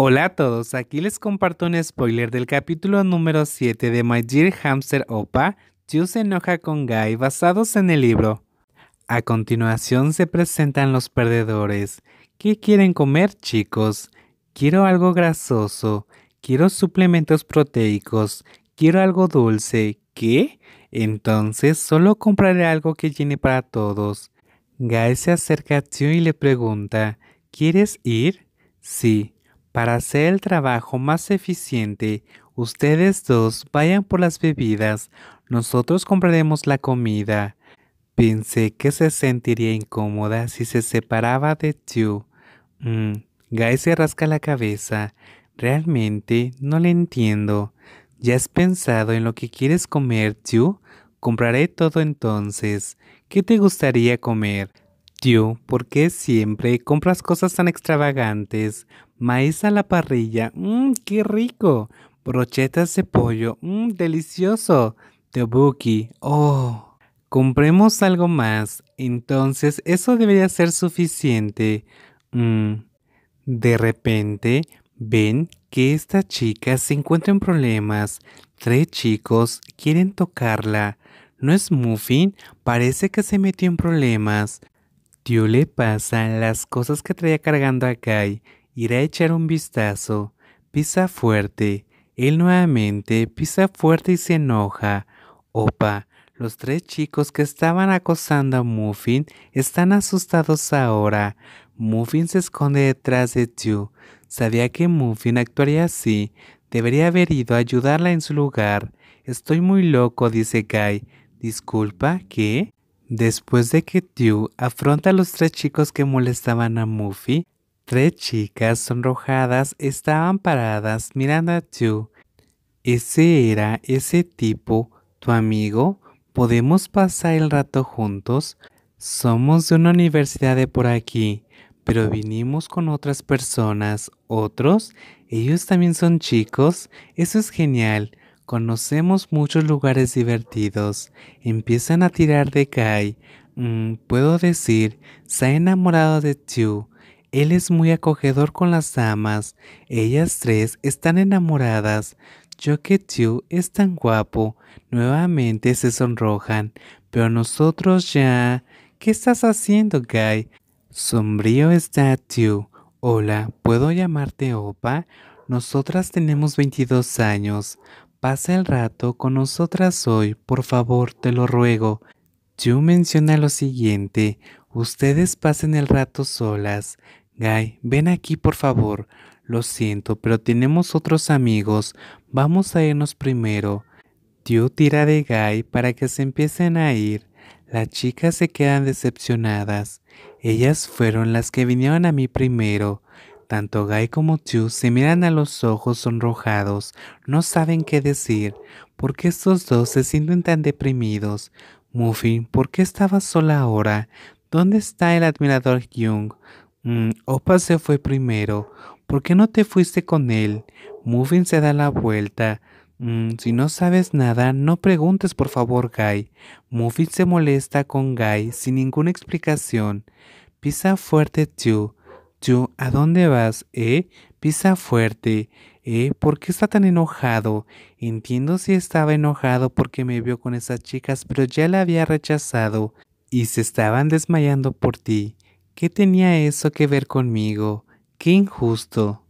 Hola a todos, aquí les comparto un spoiler del capítulo número 7 de My Dear Hamster Opa, Chiu se enoja con Guy basados en el libro. A continuación se presentan los perdedores. ¿Qué quieren comer chicos? Quiero algo grasoso, quiero suplementos proteicos, quiero algo dulce. ¿Qué? Entonces solo compraré algo que llene para todos. Guy se acerca a Chiu y le pregunta, ¿quieres ir? Sí. Para hacer el trabajo más eficiente, ustedes dos vayan por las bebidas, nosotros compraremos la comida. Pensé que se sentiría incómoda si se separaba de you. Gai mm, Guy se rasca la cabeza. Realmente no le entiendo. ¿Ya has pensado en lo que quieres comer, Chu? Compraré todo entonces. ¿Qué te gustaría comer? Tío, ¿por qué siempre compras cosas tan extravagantes? Maíz a la parrilla, mmm, qué rico. Brochetas de pollo, mmm, delicioso. Teobuki, oh. Compremos algo más, entonces eso debería ser suficiente. Mmm. De repente, ven que esta chica se encuentra en problemas. Tres chicos quieren tocarla. ¿No es Muffin? Parece que se metió en problemas. Tiu le pasan las cosas que traía cargando a Kai. Irá a echar un vistazo. Pisa fuerte. Él nuevamente pisa fuerte y se enoja. Opa, los tres chicos que estaban acosando a Muffin están asustados ahora. Muffin se esconde detrás de Tiu. Sabía que Muffin actuaría así. Debería haber ido a ayudarla en su lugar. Estoy muy loco, dice Kai. Disculpa, ¿qué? Después de que Tew afronta a los tres chicos que molestaban a Muffy, tres chicas sonrojadas estaban paradas mirando a Tew. ¿Ese era ese tipo, tu amigo? ¿Podemos pasar el rato juntos? Somos de una universidad de por aquí, pero vinimos con otras personas, otros. Ellos también son chicos. Eso es genial. Conocemos muchos lugares divertidos, empiezan a tirar de Kai. Mm, puedo decir, se ha enamorado de Chu. Él es muy acogedor con las amas. Ellas tres están enamoradas. Yo que Chu es tan guapo. Nuevamente se sonrojan. Pero nosotros ya... ¿Qué estás haciendo, Kai? Sombrío está Chu. Hola, ¿puedo llamarte Opa? Nosotras tenemos 22 años. Pasa el rato con nosotras hoy, por favor, te lo ruego. yo menciona lo siguiente, ustedes pasen el rato solas. Guy, ven aquí, por favor. Lo siento, pero tenemos otros amigos. Vamos a irnos primero. Tiu tira de Guy para que se empiecen a ir. Las chicas se quedan decepcionadas. Ellas fueron las que vinieron a mí primero. Tanto Guy como Chu se miran a los ojos sonrojados, no saben qué decir, ¿Por qué estos dos se sienten tan deprimidos. Muffin, ¿por qué estabas sola ahora? ¿Dónde está el admirador Jung? Mm, Opa se fue primero. ¿Por qué no te fuiste con él? Muffin se da la vuelta. Mm, si no sabes nada, no preguntes por favor, Guy. Muffin se molesta con Guy sin ninguna explicación. Pisa fuerte, Chu. Yo, ¿a dónde vas? ¿Eh? Pisa fuerte. ¿Eh? ¿Por qué está tan enojado? Entiendo si estaba enojado porque me vio con esas chicas, pero ya la había rechazado y se estaban desmayando por ti. ¿Qué tenía eso que ver conmigo? ¡Qué injusto!